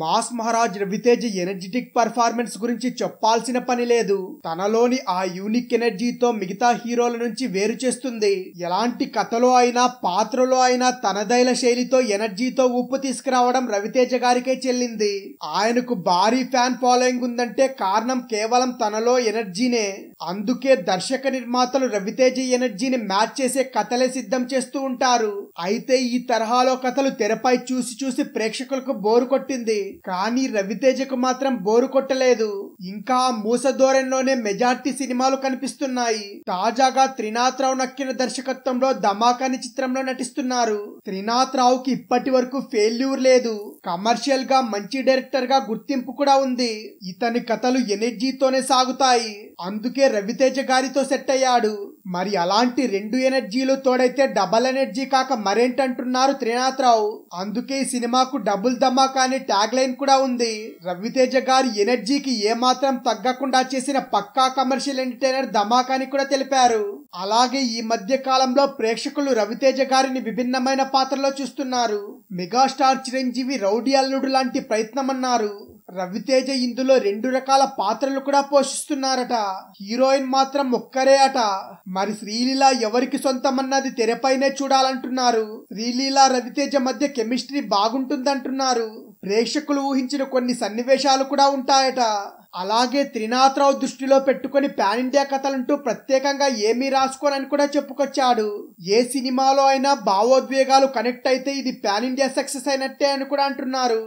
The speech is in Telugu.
mass Maharaj Raviteja energetic performance గురించి చెప్పాల్సిన పని లేదు తనలోని ఆ యూనిక్ ఎనర్జీతో మిగతా హీరోల నుంచి వేరు చేస్తుంది ఎలాంటి కథలో అయినా పాత్రలో అయినా తనదైన శైలితో ఎనర్జీతో ఉప్పు తీసుకురావడం రవితేజ గారికే చెల్లింది ఆయనకు భారీ ఫ్యాన్ ఫాలోయింగ్ ఉందంటే కారణం కేవలం తనలో ఎనర్జీనే అందుకే దర్శక నిర్మాతలు రవితేజ ఎనర్జీని మ్యాచ్ చేసే కథలే సిద్ధం చేస్తూ ఉంటారు అయితే ఈ తరహాలో కథలు తెరపై చూసి చూసి ప్రేక్షకులకు బోరు కొట్టింది కానీ రవితేజకు మాత్రం బోరు కొట్టలేదు ఇంకా మూస ధోరణిలోనే మెజార్టీ సినిమాలు కనిపిస్తున్నాయి తాజాగా రావు నక్కిన దర్శకత్వంలో ధమాక్ చిత్రంలో నటిస్తున్నారు త్రినాథరావుకి ఇప్పటి వరకు ఫెయిల్యూర్ లేదు కమర్షియల్ గా మంచి డైరెక్టర్ గా గుర్తింపు కూడా ఉంది ఇతని కథలు ఎనర్జీతోనే సాగుతాయి అందుకే రవితేజ గారితో సెట్ అయ్యాడు మరి అలాంటి రెండు ఎనర్జీలు తోడైతే డబల్ ఎనర్జీ కాక మరేంటంటున్నారు త్రినాథరావు అందుకే ఈ సినిమాకు డబుల్ ధమాకా అనే ట్యాగ్ లైన్ కూడా ఉంది రవితేజ గారి ఎనర్జీకి ఏమాత్రం తగ్గకుండా చేసిన పక్కా కమర్షియల్ ఎంటర్టైనర్ ధమాకాని కూడా తెలిపారు అలాగే ఈ మధ్య కాలంలో ప్రేక్షకులు రవితేజ గారిని విభిన్నమైన పాత్రలో చూస్తున్నారు మెగాస్టార్ చిరంజీవి రౌడీ అల్లుడు లాంటి ప్రయత్నమన్నారు రవితేజ ఇందులో రెండు రకాల పాత్రలు కూడా పోషిస్తున్నారట హీరోయిన్ మాత్రం ఒక్కరే అట మరి శ్రీలీల ఎవరికి సొంతం అన్నది తెరపైనే చూడాలంటున్నారు శ్రీలీల రవితేజ మధ్య కెమిస్ట్రీ బాగుంటుందంటున్నారు ప్రేక్షకులు ఊహించిన కొన్ని సన్నివేశాలు కూడా ఉంటాయట అలాగే త్రినాథరావు దృష్టిలో పెట్టుకుని పాన్ ఇండియా కథలంటూ ప్రత్యేకంగా ఏమీ రాసుకోనని కూడా చెప్పుకొచ్చాడు ఏ సినిమాలో అయినా భావోద్వేగాలు కనెక్ట్ అయితే ఇది పాన్ ఇండియా సక్సెస్ అయినట్టే అని కూడా అంటున్నారు